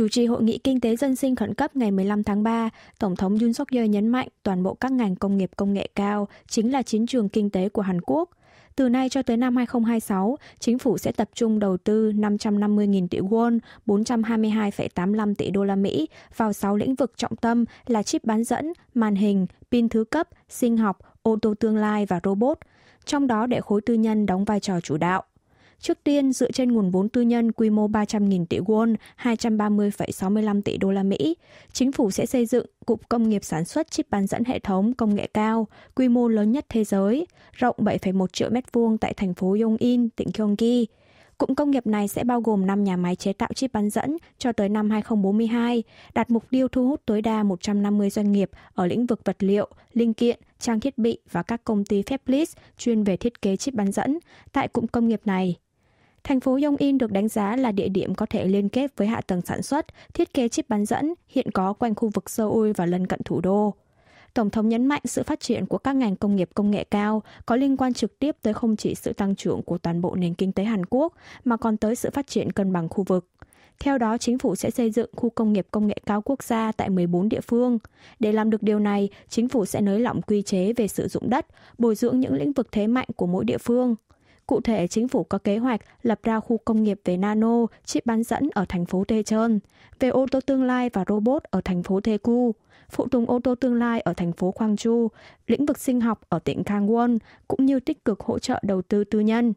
Chủ trì hội nghị kinh tế dân sinh khẩn cấp ngày 15 tháng 3, Tổng thống Yoon suk yeol nhấn mạnh toàn bộ các ngành công nghiệp công nghệ cao chính là chiến trường kinh tế của Hàn Quốc. Từ nay cho tới năm 2026, chính phủ sẽ tập trung đầu tư 550.000 tỷ won, 422,85 tỷ đô la Mỹ vào 6 lĩnh vực trọng tâm là chip bán dẫn, màn hình, pin thứ cấp, sinh học, ô tô tương lai và robot, trong đó để khối tư nhân đóng vai trò chủ đạo. Trước tiên, dựa trên nguồn vốn tư nhân quy mô 300.000 tỷ won, 230,65 tỷ đô la Mỹ, chính phủ sẽ xây dựng cụm công nghiệp sản xuất chip bán dẫn hệ thống công nghệ cao, quy mô lớn nhất thế giới, rộng 7,1 triệu mét vuông tại thành phố Yongin, tỉnh Gyeonggi. Cụm công nghiệp này sẽ bao gồm 5 nhà máy chế tạo chip bán dẫn cho tới năm 2042, đạt mục tiêu thu hút tối đa 150 doanh nghiệp ở lĩnh vực vật liệu, linh kiện, trang thiết bị và các công ty phép list chuyên về thiết kế chip bán dẫn tại cụm công nghiệp này. Thành phố Yongin được đánh giá là địa điểm có thể liên kết với hạ tầng sản xuất, thiết kế chip bán dẫn hiện có quanh khu vực Seoul và lân cận thủ đô. Tổng thống nhấn mạnh sự phát triển của các ngành công nghiệp công nghệ cao có liên quan trực tiếp tới không chỉ sự tăng trưởng của toàn bộ nền kinh tế Hàn Quốc mà còn tới sự phát triển cân bằng khu vực. Theo đó, chính phủ sẽ xây dựng khu công nghiệp công nghệ cao quốc gia tại 14 địa phương. Để làm được điều này, chính phủ sẽ nới lỏng quy chế về sử dụng đất, bồi dưỡng những lĩnh vực thế mạnh của mỗi địa phương – Cụ thể, chính phủ có kế hoạch lập ra khu công nghiệp về nano, chip bán dẫn ở thành phố Tê Daejeon, về ô tô tương lai và robot ở thành phố Tê Daegu, phụ tùng ô tô tương lai ở thành phố Chu, lĩnh vực sinh học ở tỉnh Kangwon, cũng như tích cực hỗ trợ đầu tư tư nhân.